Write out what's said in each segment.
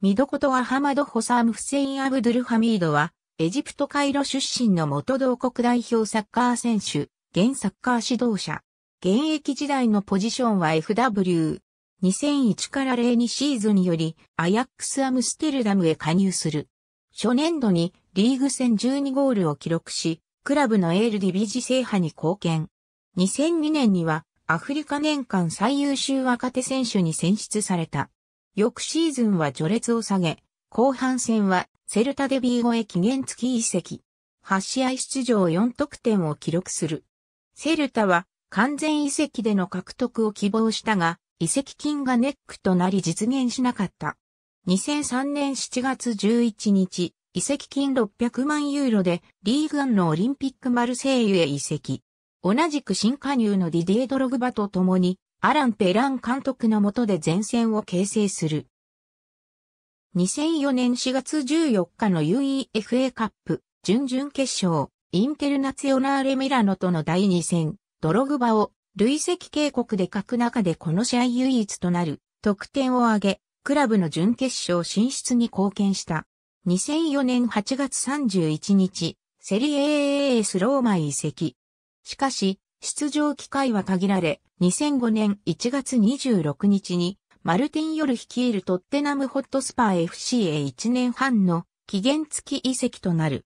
ミドコトアハマド・ホサーム・フセイン・アブドゥル・ハミードは、エジプト・カイロ出身の元同国代表サッカー選手、現サッカー指導者。現役時代のポジションは FW。2001から02シーズンにより、アヤックス・アムステルダムへ加入する。初年度にリーグ戦12ゴールを記録し、クラブのエールディビジ制覇に貢献。2002年には、アフリカ年間最優秀若手選手に選出された。翌シーズンは序列を下げ、後半戦はセルタデビー越へ期限付き移籍。8試合出場4得点を記録する。セルタは完全移籍での獲得を希望したが、移籍金がネックとなり実現しなかった。2003年7月11日、移籍金600万ユーロでリーグンのオリンピックマルセイユへ移籍。同じく新加入のディディエ・ドログバと共にアラン・ペラン監督の下で前線を形成する。2004年4月14日の UEFA カップ準々決勝、インテルナツヨナーレ・ミラノとの第2戦、ドログバを累積警告で書く中でこの試合唯一となる得点を挙げ、クラブの準決勝進出に貢献した。2004年8月31日、セリエ a a ス・ローマ移籍。しかし、出場機会は限られ、2005年1月26日に、マルティン・ヨル率いるトッテナムホットスパー FC へ1年半の期限付き移籍となる。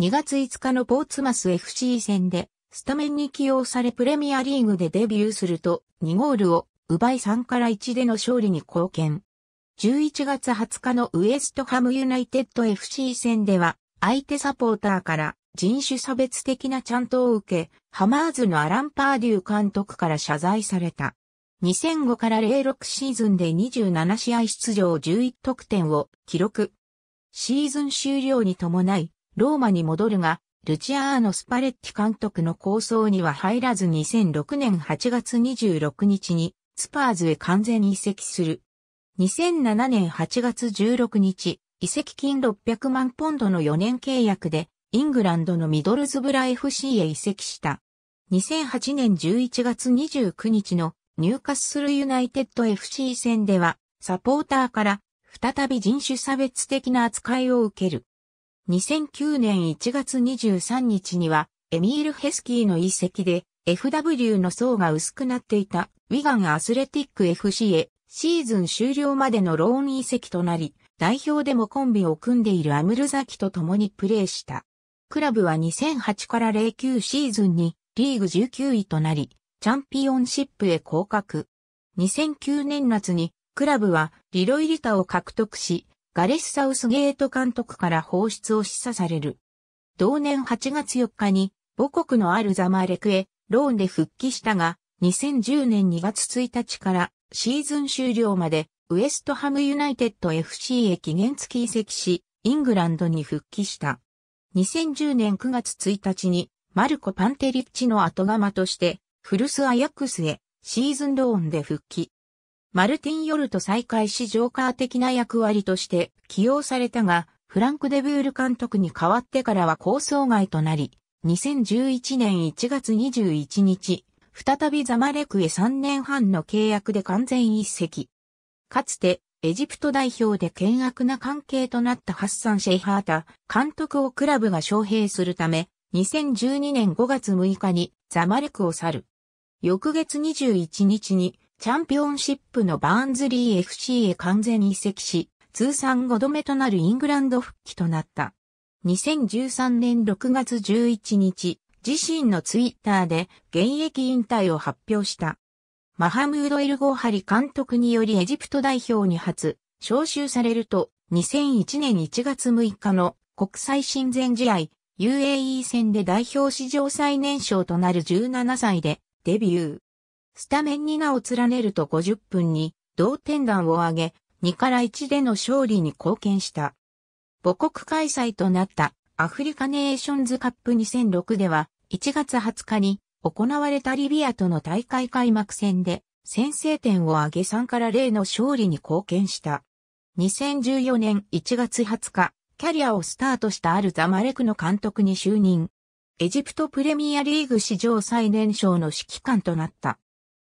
2月5日のポーツマス FC 戦で、スタメンに起用されプレミアリーグでデビューすると、2ゴールを奪い3から1での勝利に貢献。11月20日のウエストハムユナイテッド FC 戦では、相手サポーターから人種差別的なチャントを受け、ハマーズのアラン・パーデュー監督から謝罪された。2005から06シーズンで27試合出場11得点を記録。シーズン終了に伴い、ローマに戻るが、ルチアーノ・スパレッティ監督の構想には入らず2006年8月26日に、スパーズへ完全移籍する。2007年8月16日、移籍金600万ポンドの4年契約で、イングランドのミドルズブラ FC へ移籍した。2008年11月29日のニューカッスルユナイテッド FC 戦では、サポーターから再び人種差別的な扱いを受ける。2009年1月23日には、エミール・ヘスキーの移籍で、FW の層が薄くなっていたウィガン・アスレティック FC へシーズン終了までのローン移籍となり、代表でもコンビを組んでいるアムルザキと共にプレーした。クラブは2008から09シーズンにリーグ19位となり、チャンピオンシップへ降格。2009年夏にクラブはリロイリタを獲得し、ガレス・サウスゲート監督から放出を示唆される。同年8月4日に母国のあるザマーレクへローンで復帰したが、2010年2月1日からシーズン終了までウエストハムユナイテッド FC へ期限付き移籍し、イングランドに復帰した。2010年9月1日に、マルコ・パンテリッチの後釜として、フルス・アヤックスへシーズンローンで復帰。マルティン・ヨルと再会しジョーカー的な役割として起用されたが、フランク・デブール監督に代わってからは構想外となり、2011年1月21日、再びザマレクへ3年半の契約で完全一席。かつてエジプト代表で険悪な関係となったハッサン・シェイハータ監督をクラブが招聘するため、2012年5月6日にザマレクを去る。翌月21日にチャンピオンシップのバーンズリー FC へ完全移籍し、通算5度目となるイングランド復帰となった。2013年6月11日、自身のツイッターで現役引退を発表した。マハムード・エルゴーハリ監督によりエジプト代表に初、招集されると、2001年1月6日の国際親善試合 UAE 戦で代表史上最年少となる17歳でデビュー。スタメンに名を連ねると50分に同点弾を上げ、2から1での勝利に貢献した。母国開催となったアフリカネーションズカップ2006では1月20日に行われたリビアとの大会開幕戦で先制点を挙げ3から0の勝利に貢献した。2014年1月20日、キャリアをスタートしたアルザマレクの監督に就任。エジプトプレミアリーグ史上最年少の指揮官となった。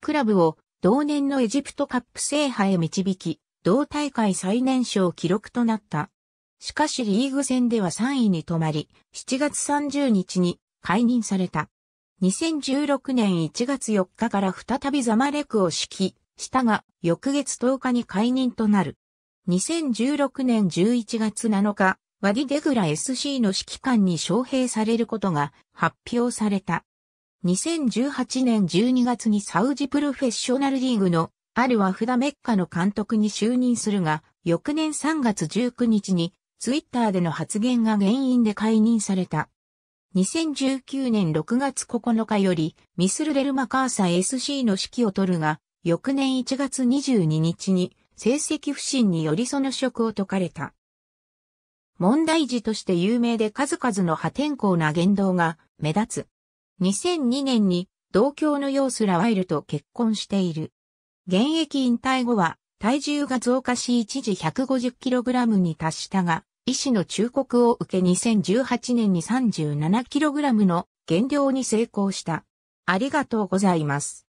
クラブを同年のエジプトカップ制覇へ導き、同大会最年少記録となった。しかしリーグ戦では3位に止まり、7月30日に解任された。2016年1月4日から再びザマレクを指揮したが、翌月10日に解任となる。2016年11月7日、ワディ・デグラ SC の指揮官に招聘されることが発表された。2018年12月にサウジプロフェッショナルリーグのアルワフダメッカの監督に就任するが、翌年3月19日にツイッターでの発言が原因で解任された。2019年6月9日より、ミスルレルマカーサ SC の指揮を取るが、翌年1月22日に、成績不振によりその職を解かれた。問題児として有名で数々の破天荒な言動が目立つ。2002年に同郷のヨースラワイルと結婚している。現役引退後は体重が増加し一時 150kg に達したが、医師の忠告を受け2018年に 37kg の減量に成功した。ありがとうございます。